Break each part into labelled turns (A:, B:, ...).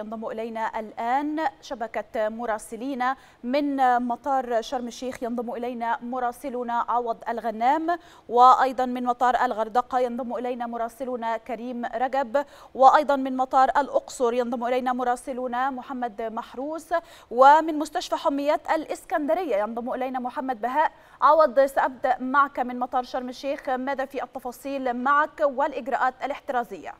A: ينضم إلينا الآن شبكة مراسلين من مطار شرم الشيخ ينضم إلينا مراسلنا عوض الغنام وأيضا من مطار الغردقة ينضم إلينا مراسلنا كريم رجب وأيضا من مطار الأقصر ينضم إلينا مراسلنا محمد محروس ومن مستشفى حميات الإسكندرية ينضم إلينا محمد بهاء عوض سأبدأ معك من مطار شرم الشيخ ماذا في التفاصيل معك والإجراءات الاحترازية؟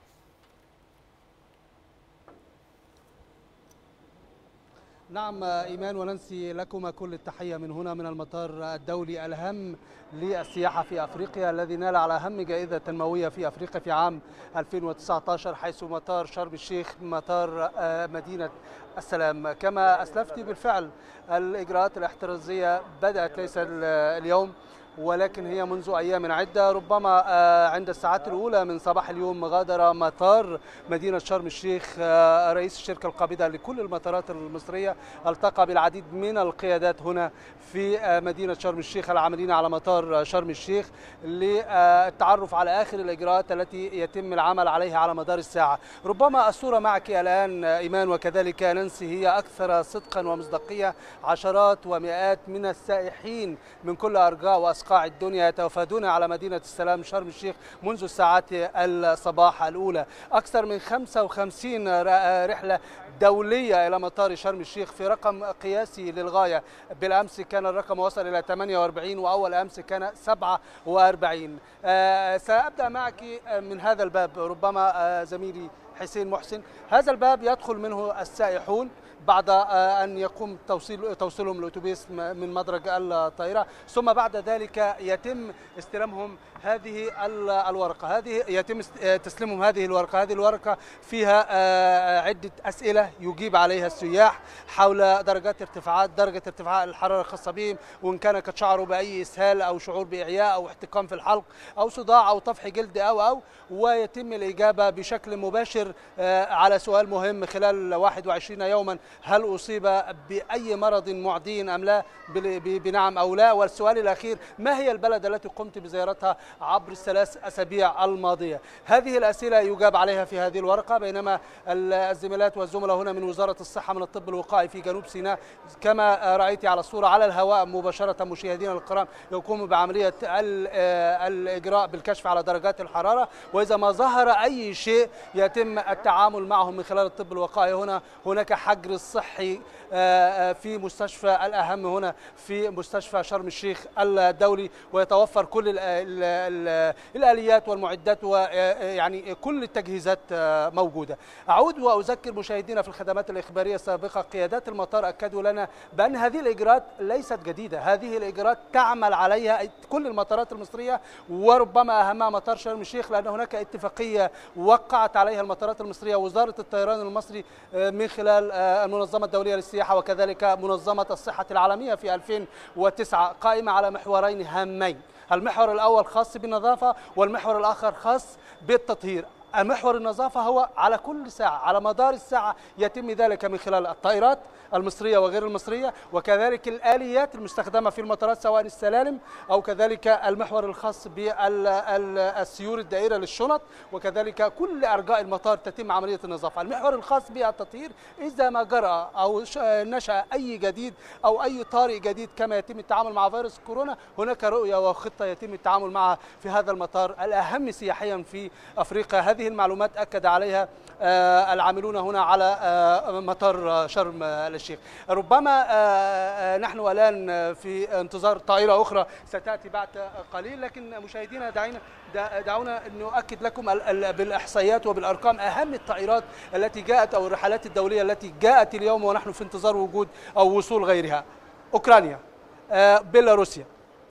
A: نعم إيمان وننسي لكما كل التحية من هنا من المطار الدولي الهام للسياحة في أفريقيا الذي نال على أهم جائزة تنموية في أفريقيا في عام 2019 حيث مطار شرم الشيخ مطار آه، مدينة السلام كما أسلفت بالفعل الإجراءات الاحترازية بدأت ليس اليوم ولكن هي منذ أيام عدة ربما آه، عند الساعات الأولى من صباح اليوم غادر مطار مدينة شرم الشيخ آه، رئيس الشركة القابضة لكل المطارات المصرية التقى بالعديد من القيادات هنا في آه، مدينة شرم الشيخ العاملين على مطار شرم الشيخ للتعرف على آخر الإجراءات التي يتم العمل عليها على مدار الساعة ربما الصورة معك الآن إيمان وكذلك ننسي هي أكثر صدقا ومصداقية عشرات ومئات من السائحين من كل أرجاء واسقاط أصقاع الدنيا يتوافدون على مدينة السلام شرم الشيخ منذ الساعات الصباح الأولى أكثر من 55 رحلة دولية إلى مطار شرم الشيخ في رقم قياسي للغاية بالأمس كان الرقم وصل إلى 48 وأول أمس كان 47 آه، سأبدأ معك من هذا الباب ربما آه، زميلي حسين محسن هذا الباب يدخل منه السائحون بعد آه، أن يقوم توصيل توصيلهم الأتوبيس من مدرج الطائرة ثم بعد ذلك يتم استلامهم هذه الورقة هذه يتم آه، تسليمهم هذه الورقة هذه الورقة فيها آه، عدة أسئلة يجيب عليها السياح حول درجات ارتفاعات درجة ارتفاع الحرارة الخاصة بهم وإن كان قد شعروا بأي إسهال أو شعور بإعياء أو احتقان في الحلق أو صداع أو طفح جلد أو أو ويتم الإجابة بشكل مباشر على سؤال مهم خلال 21 يوما هل أصيب بأي مرض معدي أم لا بنعم أو لا والسؤال الأخير ما هي البلد التي قمت بزيارتها عبر الثلاث أسابيع الماضية هذه الأسئلة يجاب عليها في هذه الورقة بينما الزميلات والزملاء هنا من وزارة الصحة من الطب الوقائي في جنوب سيناء كما رأيت على الصورة على الهواء مباشرة مشاهدينا الكرام يقوموا بعملية آه، الإجراء بالكشف على درجات الحرارة وإذا ما ظهر أي شيء يتم التعامل معهم من خلال الطب الوقائي هنا هناك حجر الصحي آه، آه، في مستشفى الأهم هنا في مستشفى شرم الشيخ الدولي ويتوفر كل الآليات والمعدات ويعني آه، كل التجهيزات موجودة أعود وأذكر مشاهدينا في الخدمات الإخبارية السابقة قيادات المطار أكدوا لنا بأن هذه الإجراءات ليست جديدة هذه الإجراءات تعمل عليها كل المطارات المصرية وربما أهمها مطار شرم الشيخ لأن هناك اتفاقية وقعت عليها المطارات المصرية وزارة الطيران المصري من خلال المنظمة الدولية للسياحة وكذلك منظمة الصحة العالمية في 2009 قائمة على محورين هامين المحور الأول خاص بالنظافة والمحور الآخر خاص بالتطهير محور النظافة هو على كل ساعة على مدار الساعة يتم ذلك من خلال الطائرات المصرية وغير المصرية وكذلك الآليات المستخدمة في المطارات سواء السلالم أو كذلك المحور الخاص بالسيور الدائرة للشنط وكذلك كل أرجاء المطار تتم عملية النظافة المحور الخاص بالتطهير إذا ما جرى أو نشأ أي جديد أو أي طارئ جديد كما يتم التعامل مع فيروس كورونا هناك رؤية وخطة يتم التعامل معها في هذا المطار الأهم سياحيا في أفريقيا هذه هذه المعلومات أكد عليها آه، العاملون هنا على آه، مطار شرم الشيخ ربما آه، نحن الآن في انتظار طائرة أخرى ستأتي بعد قليل لكن مشاهدينا دعينا دعونا نؤكد لكم بالإحصائيات وبالأرقام أهم الطائرات التي جاءت أو الرحلات الدولية التي جاءت اليوم ونحن في انتظار وجود أو وصول غيرها أوكرانيا بيلاروسيا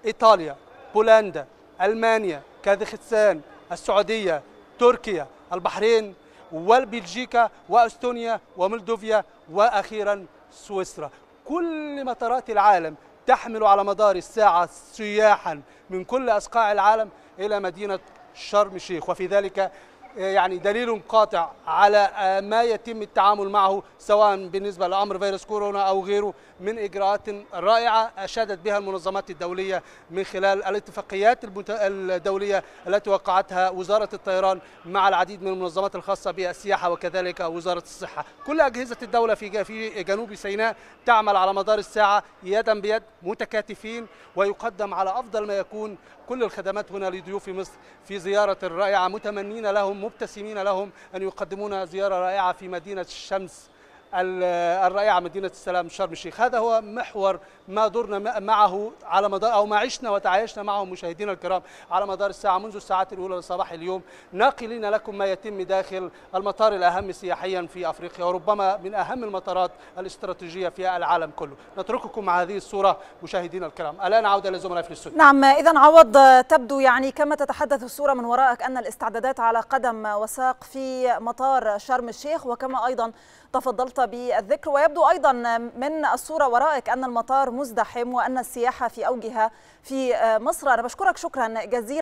A: إيطاليا بولندا ألمانيا كازاخستان السعودية تركيا البحرين والبلجيكا واستونيا وملدوفيا واخيرا سويسرا كل مطارات العالم تحمل على مدار الساعه سياحا من كل اصقاع العالم الى مدينه شرم الشيخ وفي ذلك يعني دليل قاطع على ما يتم التعامل معه سواء بالنسبة لأمر فيروس كورونا أو غيره من إجراءات رائعة أشادت بها المنظمات الدولية من خلال الاتفاقيات الدولية التي وقعتها وزارة الطيران مع العديد من المنظمات الخاصة بالسياحة وكذلك وزارة الصحة كل أجهزة الدولة في في جنوب سيناء تعمل على مدار الساعة يدا بيد متكاتفين ويقدم على أفضل ما يكون كل الخدمات هنا لضيوف مصر في زيارة رائعة متمنين لهم مبتسمين لهم أن يقدمون زيارة رائعة في مدينة الشمس الرائعه مدينه السلام شرم الشيخ هذا هو محور ما دورنا معه على مدار او ما عشنا وتعايشنا معه مشاهدينا الكرام على مدار الساعه منذ الساعات الاولى لصباح اليوم ناقلين لكم ما يتم داخل المطار الاهم سياحيا في افريقيا وربما من اهم المطارات الاستراتيجيه في العالم كله نترككم مع هذه الصوره مشاهدينا الكرام الان عوده لزملائي في الاستوديو نعم اذا عوض تبدو يعني كما تتحدث الصوره من وراءك ان الاستعدادات على قدم وساق في مطار شرم الشيخ وكما ايضا تفضلت بالذكر ويبدو أيضا من الصورة ورائك أن المطار مزدحم وأن السياحة في أوجها في مصر أنا بشكرك شكرا جزيلا